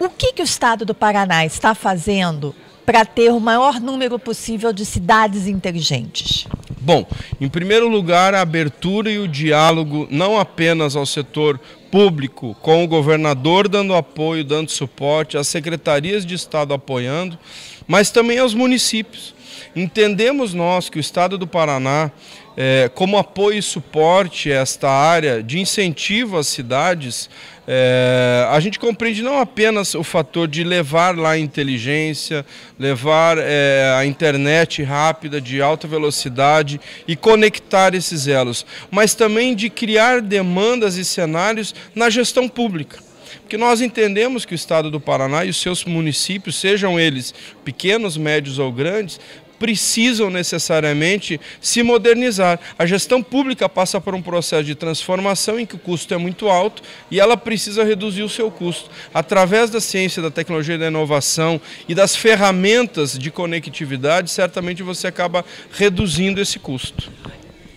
O que, que o Estado do Paraná está fazendo para ter o maior número possível de cidades inteligentes? Bom, em primeiro lugar, a abertura e o diálogo não apenas ao setor público, com o governador dando apoio, dando suporte, as secretarias de Estado apoiando, mas também aos municípios. Entendemos nós que o Estado do Paraná, é, como apoio e suporte a esta área de incentivo às cidades, é, a gente compreende não apenas o fator de levar lá a inteligência, levar é, a internet rápida, de alta velocidade e conectar esses elos, mas também de criar demandas e cenários na gestão pública porque nós entendemos que o estado do Paraná e os seus municípios, sejam eles pequenos, médios ou grandes, precisam necessariamente se modernizar. A gestão pública passa por um processo de transformação em que o custo é muito alto e ela precisa reduzir o seu custo. Através da ciência, da tecnologia da inovação e das ferramentas de conectividade, certamente você acaba reduzindo esse custo.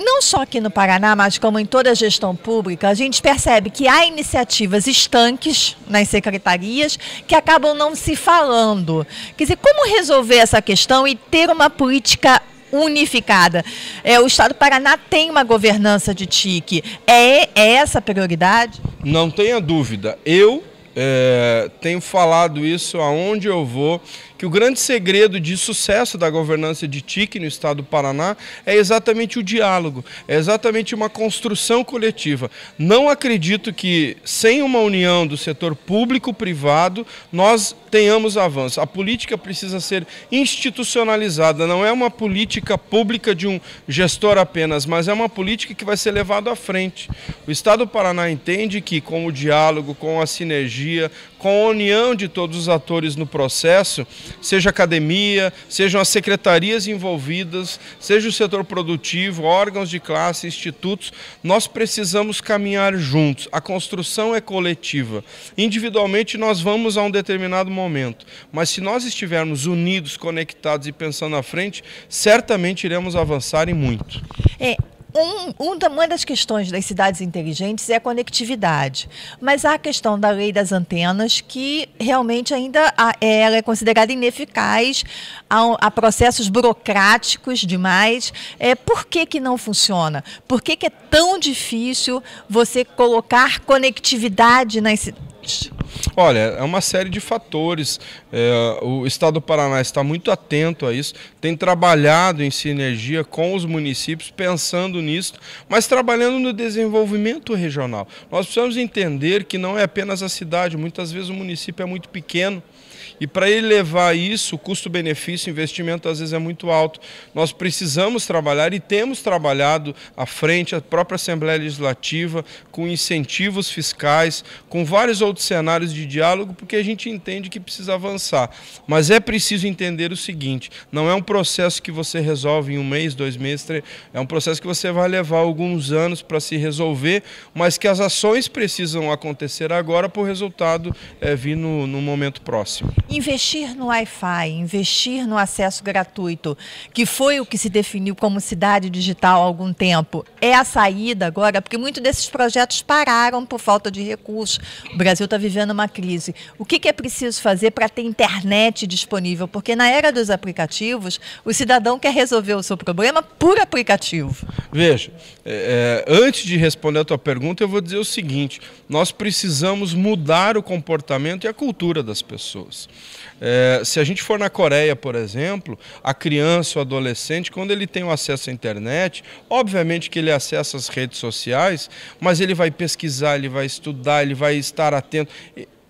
Não só aqui no Paraná, mas como em toda a gestão pública, a gente percebe que há iniciativas estanques nas secretarias que acabam não se falando. Quer dizer, como resolver essa questão e ter uma política unificada. É, o Estado do Paraná tem uma governança de TIC. É, é essa a prioridade? Não tenha dúvida. Eu é, tenho falado isso aonde eu vou que o grande segredo de sucesso da governança de TIC no estado do Paraná é exatamente o diálogo, é exatamente uma construção coletiva. Não acredito que sem uma união do setor público-privado nós tenhamos avanço. A política precisa ser institucionalizada, não é uma política pública de um gestor apenas, mas é uma política que vai ser levada à frente. O Estado do Paraná entende que com o diálogo, com a sinergia, com a união de todos os atores no processo, seja academia, sejam as secretarias envolvidas, seja o setor produtivo, órgãos de classe, institutos, nós precisamos caminhar juntos. A construção é coletiva. Individualmente nós vamos a um determinado momento, mas se nós estivermos unidos, conectados e pensando na frente, certamente iremos avançar e muito. É, um, um uma das questões das cidades inteligentes é a conectividade, mas há a questão da lei das antenas que realmente ainda a, é, ela é considerada ineficaz, há, há processos burocráticos demais. É, por que, que não funciona? Por que, que é tão difícil você colocar conectividade nas cidades? Olha, é uma série de fatores. É, o Estado do Paraná está muito atento a isso, tem trabalhado em sinergia com os municípios, pensando nisso, mas trabalhando no desenvolvimento regional. Nós precisamos entender que não é apenas a cidade, muitas vezes o município é muito pequeno. E para ele levar isso, custo-benefício, investimento às vezes é muito alto. Nós precisamos trabalhar e temos trabalhado à frente, a própria Assembleia Legislativa, com incentivos fiscais, com vários outros cenários cenários de diálogo porque a gente entende que precisa avançar. Mas é preciso entender o seguinte: não é um processo que você resolve em um mês, dois meses, três, é um processo que você vai levar alguns anos para se resolver, mas que as ações precisam acontecer agora para o resultado é, vir no, no momento próximo. Investir no Wi-Fi, investir no acesso gratuito, que foi o que se definiu como cidade digital há algum tempo, é a saída agora, porque muitos desses projetos pararam por falta de recursos. O Brasil está vivendo numa crise. O que, que é preciso fazer para ter internet disponível? Porque na era dos aplicativos, o cidadão quer resolver o seu problema por aplicativo. Veja, é, é, antes de responder a tua pergunta, eu vou dizer o seguinte: nós precisamos mudar o comportamento e a cultura das pessoas. É, se a gente for na Coreia, por exemplo, a criança ou adolescente, quando ele tem o acesso à internet, obviamente que ele acessa as redes sociais, mas ele vai pesquisar, ele vai estudar, ele vai estar atento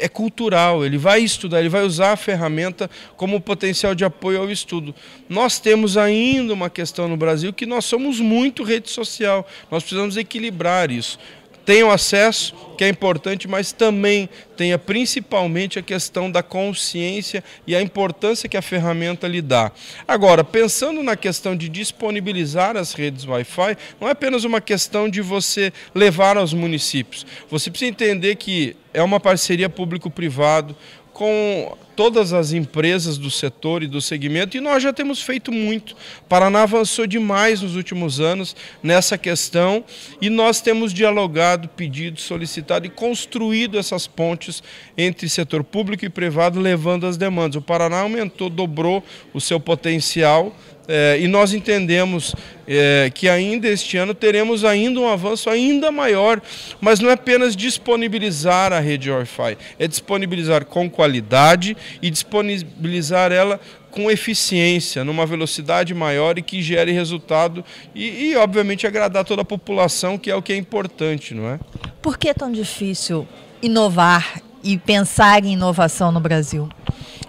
é cultural, ele vai estudar, ele vai usar a ferramenta como potencial de apoio ao estudo. Nós temos ainda uma questão no Brasil que nós somos muito rede social, nós precisamos equilibrar isso tenham acesso, que é importante, mas também tenha principalmente a questão da consciência e a importância que a ferramenta lhe dá. Agora, pensando na questão de disponibilizar as redes Wi-Fi, não é apenas uma questão de você levar aos municípios. Você precisa entender que é uma parceria público-privado com todas as empresas do setor e do segmento, e nós já temos feito muito. O Paraná avançou demais nos últimos anos nessa questão e nós temos dialogado, pedido, solicitado e construído essas pontes entre setor público e privado, levando as demandas. O Paraná aumentou, dobrou o seu potencial é, e nós entendemos é, que ainda este ano teremos ainda um avanço ainda maior, mas não é apenas disponibilizar a rede Wi-Fi, é disponibilizar com qualidade e disponibilizar ela com eficiência, numa velocidade maior e que gere resultado e, e, obviamente, agradar toda a população, que é o que é importante, não é? Por que é tão difícil inovar e pensar em inovação no Brasil?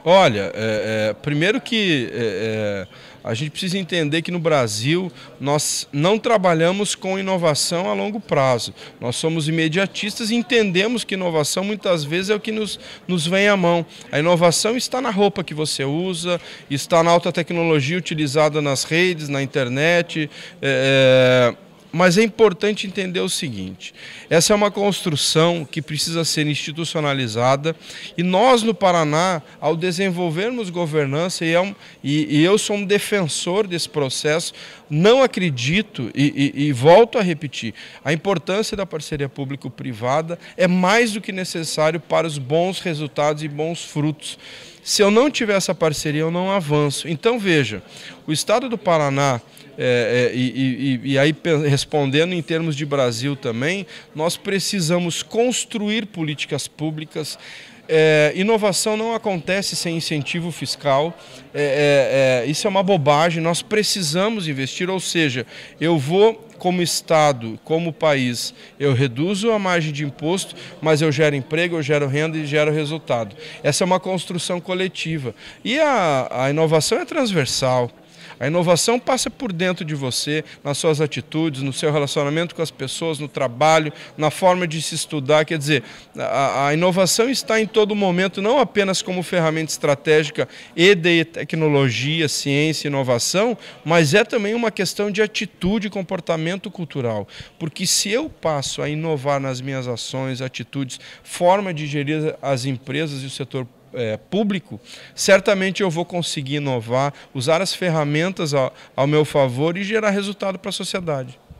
Olha, é, é, primeiro que é, é, a gente precisa entender que no Brasil nós não trabalhamos com inovação a longo prazo. Nós somos imediatistas e entendemos que inovação muitas vezes é o que nos, nos vem à mão. A inovação está na roupa que você usa, está na alta tecnologia utilizada nas redes, na internet. É, é mas é importante entender o seguinte: essa é uma construção que precisa ser institucionalizada e nós no Paraná, ao desenvolvermos governança, e, é um, e, e eu sou um defensor desse processo, não acredito e, e volto a repetir: a importância da parceria público-privada é mais do que necessário para os bons resultados e bons frutos. Se eu não tiver essa parceria, eu não avanço. Então veja, o Estado do Paraná é, é, e, e, e, aí, respondendo em termos de Brasil também, nós precisamos construir políticas públicas. É, inovação não acontece sem incentivo fiscal, é, é, é, isso é uma bobagem. Nós precisamos investir, ou seja, eu vou como Estado, como país, eu reduzo a margem de imposto, mas eu gero emprego, eu gero renda e gero resultado. Essa é uma construção coletiva. E a, a inovação é transversal. A inovação passa por dentro de você, nas suas atitudes, no seu relacionamento com as pessoas, no trabalho, na forma de se estudar. Quer dizer, a, a inovação está em todo momento, não apenas como ferramenta estratégica e de tecnologia, ciência, inovação, mas é também uma questão de atitude e comportamento cultural. Porque se eu passo a inovar nas minhas ações, atitudes, forma de gerir as empresas e o setor público, é, público, certamente eu vou conseguir inovar, usar as ferramentas ao, ao meu favor e gerar resultado para a sociedade.